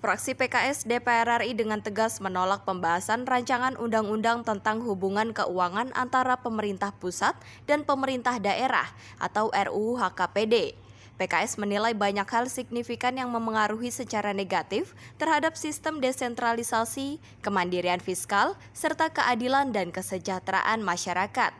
Fraksi PKS DPR RI dengan tegas menolak pembahasan rancangan undang-undang tentang hubungan keuangan antara pemerintah pusat dan pemerintah daerah atau RUU HKPD. PKS menilai banyak hal signifikan yang memengaruhi secara negatif terhadap sistem desentralisasi, kemandirian fiskal, serta keadilan dan kesejahteraan masyarakat.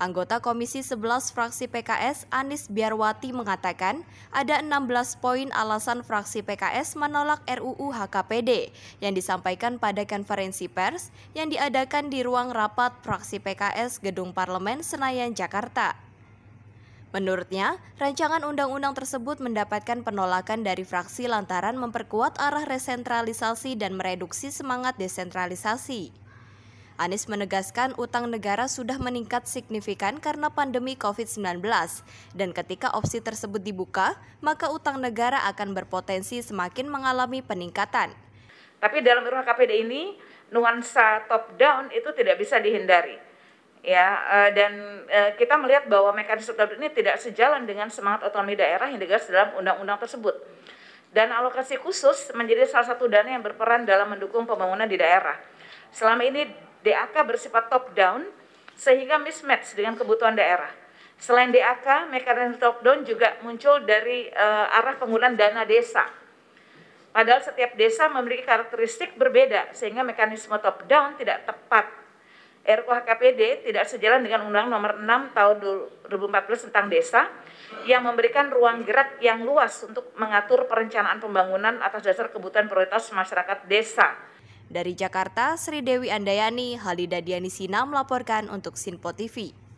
Anggota Komisi 11 fraksi PKS Anis Biarwati mengatakan ada 16 poin alasan fraksi PKS menolak RUU HKPD yang disampaikan pada konferensi pers yang diadakan di ruang rapat fraksi PKS Gedung Parlemen Senayan, Jakarta. Menurutnya, rancangan undang-undang tersebut mendapatkan penolakan dari fraksi lantaran memperkuat arah resentralisasi dan mereduksi semangat desentralisasi. Anies menegaskan utang negara sudah meningkat signifikan karena pandemi COVID-19 dan ketika opsi tersebut dibuka, maka utang negara akan berpotensi semakin mengalami peningkatan. Tapi dalam rumah KPD ini nuansa top down itu tidak bisa dihindari. Ya, eh, dan eh, kita melihat bahwa mekanisme tersebut ini tidak sejalan dengan semangat otonomi daerah yang digagas dalam undang-undang tersebut dan alokasi khusus menjadi salah satu dana yang berperan dalam mendukung pembangunan di daerah. Selama ini DAK bersifat top down sehingga mismatch dengan kebutuhan daerah. Selain DAK, mekanisme top down juga muncul dari uh, arah penggunaan dana desa. Padahal setiap desa memiliki karakteristik berbeda sehingga mekanisme top down tidak tepat. RKUHKPD tidak sejalan dengan Undang Nomor 6 Tahun 2014 tentang Desa yang memberikan ruang gerak yang luas untuk mengatur perencanaan pembangunan atas dasar kebutuhan prioritas masyarakat desa dari Jakarta, Sri Dewi Andayani, Halida Dianisina melaporkan untuk Sinpo TV.